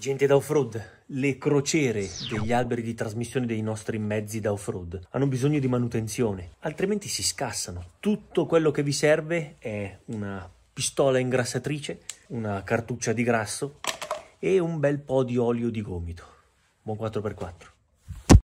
Gente da off-road, le crociere degli alberi di trasmissione dei nostri mezzi da off-road hanno bisogno di manutenzione, altrimenti si scassano. Tutto quello che vi serve è una pistola ingrassatrice, una cartuccia di grasso e un bel po' di olio di gomito. Buon 4x4.